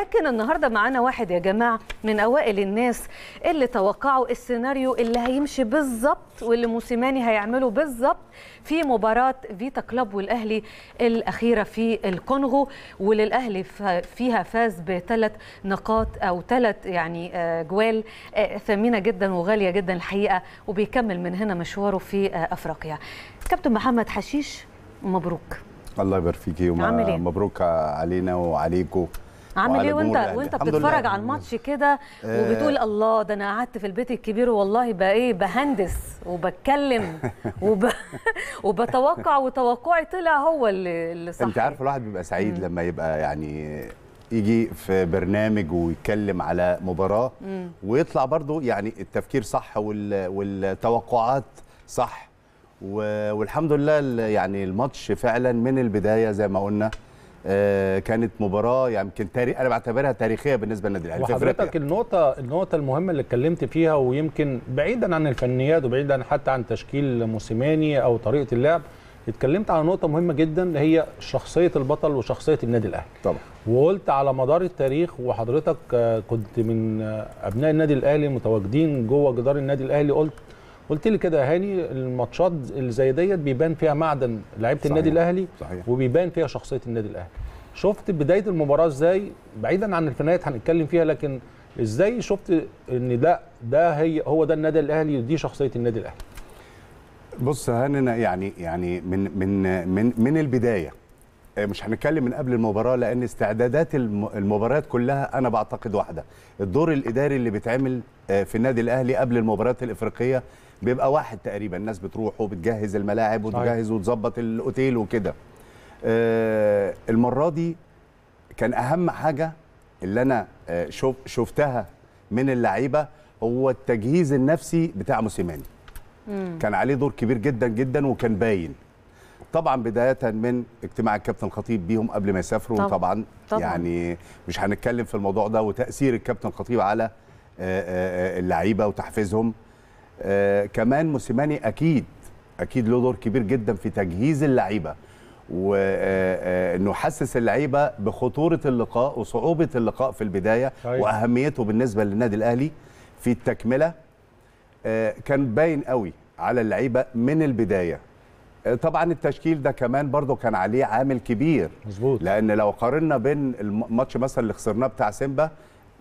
لكن النهارده معانا واحد يا جماعه من اوائل الناس اللي توقعوا السيناريو اللي هيمشي بالظبط واللي موسيماني هيعمله بالظبط في مباراه فيتا كلوب والاهلي الاخيره في الكونغو وللاهلي فيها فاز بثلاث نقاط او ثلاث يعني آه، جوال آه، ثمينه جدا وغاليه جدا الحقيقه وبيكمل من هنا مشواره في آه، افريقيا. كابتن محمد حشيش مبروك. الله يبارك فيكي ومبروك إيه؟ علينا وعليكم عامل ايه وانت وانت بتتفرج على الماتش كده آه. وبتقول الله ده انا قعدت في البيت الكبير والله بقى ايه بهندس وبتكلم وب... وبتوقع وتوقعي طلع هو اللي اللي صح انت عارف الواحد بيبقى سعيد لما يبقى يعني يجي في برنامج ويتكلم على مباراه مم. ويطلع برضه يعني التفكير صح وال... والتوقعات صح والحمد لله يعني الماتش فعلا من البدايه زي ما قلنا آه، كانت مباراه يمكن يعني انا بعتبرها تاريخيه بالنسبه للنادي الاهلي وحضرتك النقطه النقطه المهمه اللي اتكلمت فيها ويمكن بعيدا عن الفنيات وبعيدا حتى عن تشكيل موسيماني او طريقه اللعب اتكلمت على نقطه مهمه جدا اللي هي شخصيه البطل وشخصيه النادي الاهلي طبعا وقلت على مدار التاريخ وحضرتك آه، كنت من آه، ابناء النادي الاهلي متواجدين جوه جدار النادي الاهلي قلت قلت لي كده يا هاني الماتشات اللي زي ديت بيبان فيها معدن لعيبه النادي الاهلي صحيح. وبيبان فيها شخصيه النادي الاهلي شفت بدايه المباراه ازاي بعيدا عن الفنايات هنتكلم فيها لكن ازاي شفت ان ده ده هي هو ده النادي الاهلي ودي شخصيه النادي الاهلي بص هاننا يعني يعني من من من من البدايه آه، مش هنتكلم من قبل المباراه لان استعدادات المباريات كلها انا بعتقد واحده الدور الاداري اللي بيتعمل آه، في النادي الاهلي قبل المباريات الافريقيه بيبقى واحد تقريبا الناس بتروح وبتجهز الملاعب وتجهز وتظبط الاوتيل وكده آه، المره دي كان اهم حاجه اللي انا آه، شفتها من اللعيبه هو التجهيز النفسي بتاع موسيماني كان عليه دور كبير جدا جدا وكان باين طبعا بدايه من اجتماع الكابتن الخطيب بيهم قبل ما يسافروا طبعا, طبعا, يعني مش هنتكلم في الموضوع ده وتاثير الكابتن الخطيب على آه، اللعيبه وتحفيزهم كمان موسيماني اكيد اكيد له دور كبير جدا في تجهيز اللعيبه وانه يحسس اللعيبه بخطوره اللقاء وصعوبه اللقاء في البدايه طيب. واهميته بالنسبه للنادي الاهلي في التكمله آه، كان باين قوي على اللعيبه من البدايه آه، طبعا التشكيل ده كمان برضو كان عليه عامل كبير مظبوط لان لو قارنا بين الماتش مثلا اللي خسرناه بتاع سيمبا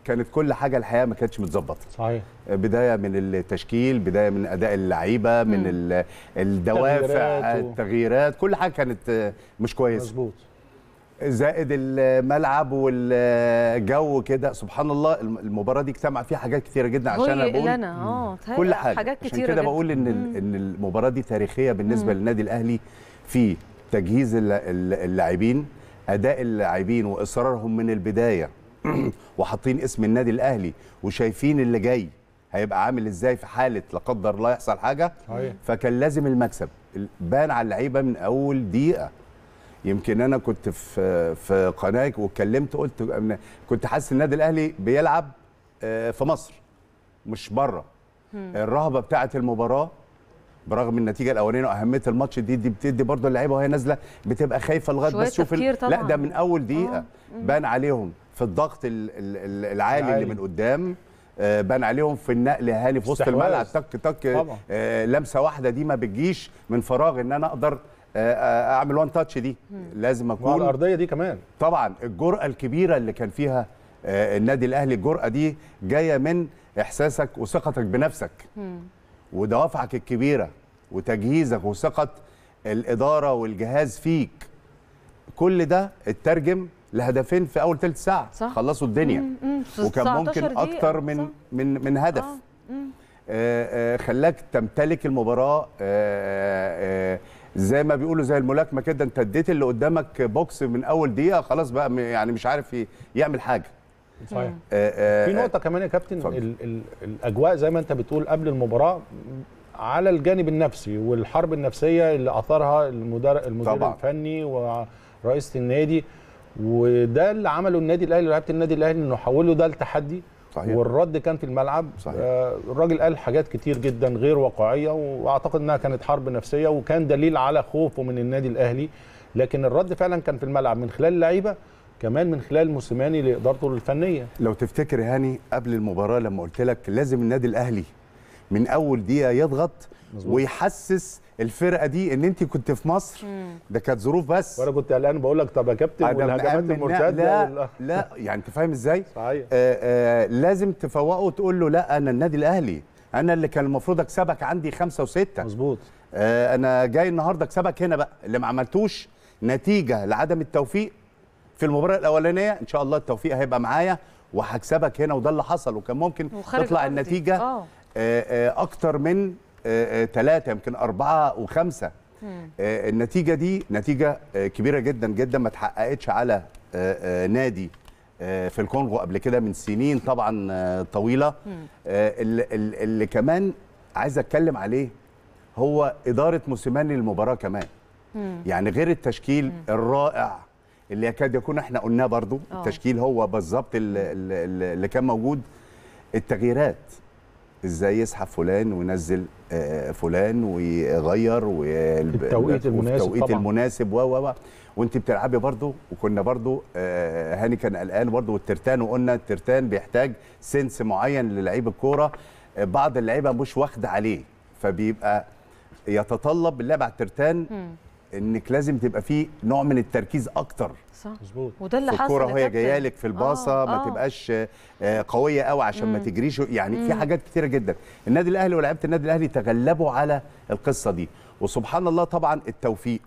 كانت كل حاجه الحقيقه ما كانتش متظبطه صحيح آه، بدايه من التشكيل بدايه من اداء اللعيبه من الدوافع و... التغييرات كل حاجه كانت آه، مش كويسه مظبوط زائد الملعب والجو كده سبحان الله المباراه دي اجتمع فيها حاجات كثيره جدا عشان انا بقول لنا آه، كل حاجه حاجات كتيرة عشان كده بقول ان ان المباراه دي تاريخيه بالنسبه مم. للنادي الاهلي في تجهيز اللاعبين اداء اللاعبين واصرارهم من البدايه وحاطين اسم النادي الاهلي وشايفين اللي جاي هيبقى عامل ازاي في حاله لا قدر الله يحصل حاجه فكان لازم المكسب بان على اللعيبه من اول دقيقه يمكن انا كنت في في قناه واتكلمت قلت كنت حاسس النادي الاهلي بيلعب آه، في مصر مش بره الرهبه بتاعه المباراه برغم النتيجه الاولانيه واهميه الماتش دي دي بتدي برضه اللعيبه وهي نازله بتبقى خايفه لغايه بس شوف لا ده من اول دقيقه آه. بان عليهم في الضغط العالي, العالي. اللي من قدام آه، بان عليهم في النقل هاني في وسط الملعب تك تك آه، لمسه واحده دي ما بتجيش من فراغ ان انا اقدر آه، اعمل وان تاتش دي لازم اكون الارضيه دي كمان طبعا الجرأه الكبيره اللي كان فيها النادي الاهلي الجرأه دي جايه من احساسك وثقتك بنفسك ودوافعك الكبيره وتجهيزك وثقه الاداره والجهاز فيك كل ده اترجم لهدفين في اول ثلث ساعه صح. خلصوا الدنيا مم. مم. وكان ممكن اكتر من صح. من من هدف آه. آه،, آه خلاك تمتلك المباراه آه،, آه آه زي ما بيقولوا زي الملاكمه كده انت اديت اللي قدامك بوكس من اول دقيقه خلاص بقى يعني مش عارف يعمل حاجه صحيح آه، في نقطه كمان يا كابتن ال ال الاجواء زي ما انت بتقول قبل المباراه على الجانب النفسي والحرب النفسيه اللي اثرها المدير الفني ورئيسه النادي وده اللي عمله النادي الاهلي لعيبه النادي الاهلي انه حوله ده لتحدي صحيح. والرد كان في الملعب صحيح. آه الراجل قال حاجات كتير جدا غير واقعيه واعتقد انها كانت حرب نفسيه وكان دليل على خوفه من النادي الاهلي لكن الرد فعلا كان في الملعب من خلال اللعيبه كمان من خلال موسيماني لادارته الفنيه لو تفتكر هاني قبل المباراه لما قلت لك لازم النادي الاهلي من اول دقيقه يضغط مزبوط. ويحسس الفرقه دي ان انت كنت في مصر ده كانت ظروف بس وانا كنت قلقان بقول لك طب يا كابتن والهجمات المرتده لا لا يعني انت فاهم ازاي؟ صحيح آآ آه، آآ آه، لازم تفوقه وتقول له لا انا النادي الاهلي انا اللي كان المفروض اكسبك عندي خمسه وسته مظبوط آه، انا جاي النهارده اكسبك هنا بقى اللي ما عملتوش نتيجه لعدم التوفيق في المباراه الاولانيه ان شاء الله التوفيق هيبقى معايا وهكسبك هنا وده اللي حصل وكان ممكن تطلع النتيجه أوه. اكتر من ثلاثة آه، آه، يمكن أربعة وخمسة آه، النتيجة دي نتيجة كبيرة جدا جدا ما تحققتش على نادي في الكونغو قبل كده من سنين طبعا طويلة اللي, اللي كمان عايز أتكلم عليه هو إدارة موسيماني للمباراة كمان يعني غير التشكيل الرائع اللي يكاد يكون احنا قلناه برضو التشكيل هو بالظبط اللي كان موجود التغييرات ازاي يسحب فلان وينزل آه، فلان ويغير والتوقيت المناسب التوقيت المناسب و و وانت بتلعبي برضه وكنا برضه آه، هاني كان قلقان برضه والترتان وقلنا الترتان بيحتاج سنس معين للعيب الكوره آه، بعض اللعيبه مش واخده عليه فبيبقى يتطلب اللعب على الترتان انك لازم تبقى في نوع من التركيز اكتر صح مظبوط وده اللي حصل الكوره وهي جايه لك في الباصه آه. ما آه. تبقاش آه، قويه قوي عشان مم. ما تجريش يعني مم. في حاجات كتيره جدا النادي الاهلي ولاعيبه النادي الاهلي تغلبوا على القصه دي وسبحان الله طبعا التوفيق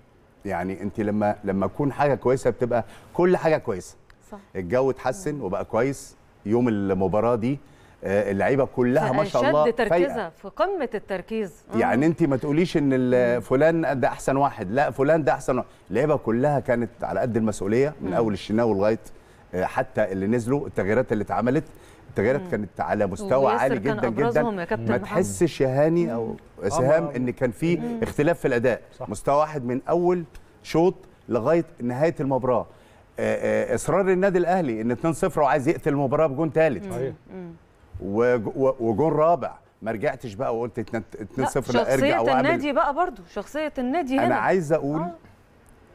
يعني انت لما لما تكون حاجه كويسه بتبقى كل حاجه كويسه صح الجو اتحسن وبقى كويس يوم المباراه دي آه، اللعيبه كلها ما شاء الله شد تركيزها في قمه التركيز يعني انت ما تقوليش ان فلان ده احسن واحد لا فلان ده احسن اللعيبه كلها كانت على قد المسؤوليه من اول الشناوي لغايه آه، حتى اللي نزلوا التغييرات اللي اتعملت التغييرات كانت على مستوى عالي جدا جدا ما تحسش يا هاني او سهام ان كان في اختلاف في الاداء صح. مستوى واحد من اول شوط لغايه نهايه المباراه آه، اصرار النادي الاهلي ان 2-0 وعايز يقتل المباراه بجون ثالث وجون رابع ما رجعتش بقى وقلت 2 0 ارجع شخصيه النادي بقى برضو شخصيه النادي هنا انا عايز اقول آه.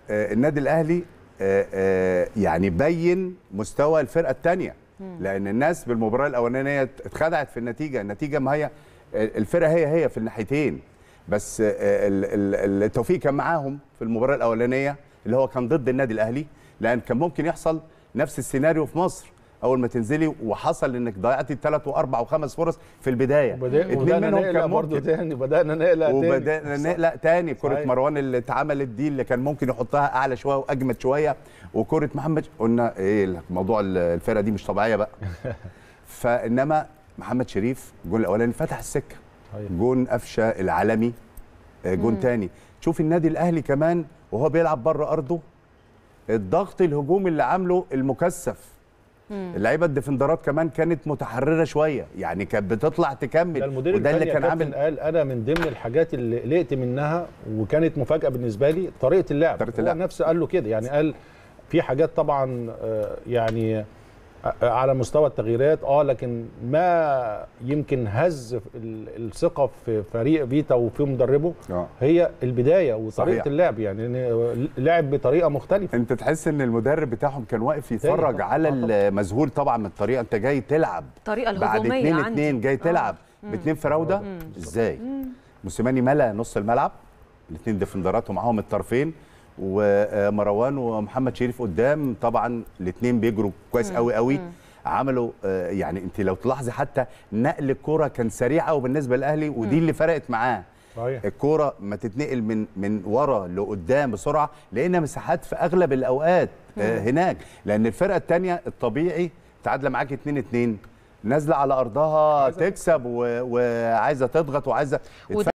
آه النادي الاهلي آه آه يعني بين مستوى الفرقه الثانيه لان الناس بالمباراه الاولانيه اتخدعت في النتيجه النتيجه ما هي آه، الفرقه هي هي في الناحيتين بس آه، التوفيق كان معاهم في المباراه الاولانيه اللي هو كان ضد النادي الاهلي لان كان ممكن يحصل نفس السيناريو في مصر اول ما تنزلي وحصل انك ضيعتي ثلاث واربع وخمس فرص في البدايه اتنين منهم كان برضه تاني بدانا نقلق تاني وبدانا نقلق تاني كره مروان اللي اتعملت دي اللي كان ممكن يحطها اعلى شويه واجمد شويه وكره محمد قلنا ايه موضوع الفرقه دي مش طبيعيه بقى فانما محمد شريف الجون الاولاني فتح السكه جون قفشه العالمي آه، جون تاني شوف النادي الاهلي كمان وهو بيلعب بره ارضه الضغط الهجومي اللي عامله المكثف اللعيبه الديفندرات كمان كانت متحرره شويه يعني كانت بتطلع تكمل المدير وده اللي كان عامل قال انا من ضمن الحاجات اللي قلقت منها وكانت مفاجاه بالنسبه لي طريقه اللعب طريقه اللعب نفسه قال له كده يعني قال في حاجات طبعا آه، يعني على مستوى التغييرات اه لكن ما يمكن هز الثقه في فريق فيتا وفي مدربه آه. هي البدايه وطريقه صحيح. اللعب يعني لعب بطريقه مختلفه انت تحس ان المدرب بتاعهم كان واقف يتفرج على آه، المذهول طبعا من الطريقه انت جاي تلعب الطريقه الهجوميه بعد 2 2 جاي آه. تلعب آه. باتنين فراوده آه. ازاي موسيماني ملا نص الملعب الاثنين ديفندرات ومعاهم الطرفين ومروان ومحمد شريف قدام طبعا الاثنين بيجروا كويس قوي قوي عملوا آه، يعني انت لو تلاحظي حتى نقل الكوره كان سريع قوي بالنسبه للاهلي ودي اللي فرقت معاه صحيح الكوره ما تتنقل من من ورا لقدام بسرعه لقينا مساحات في اغلب الاوقات آه، هناك لان الفرقه الثانيه الطبيعي تعادله معاك 2 2 نازله على ارضها تكسب وعايزه تضغط وعايزه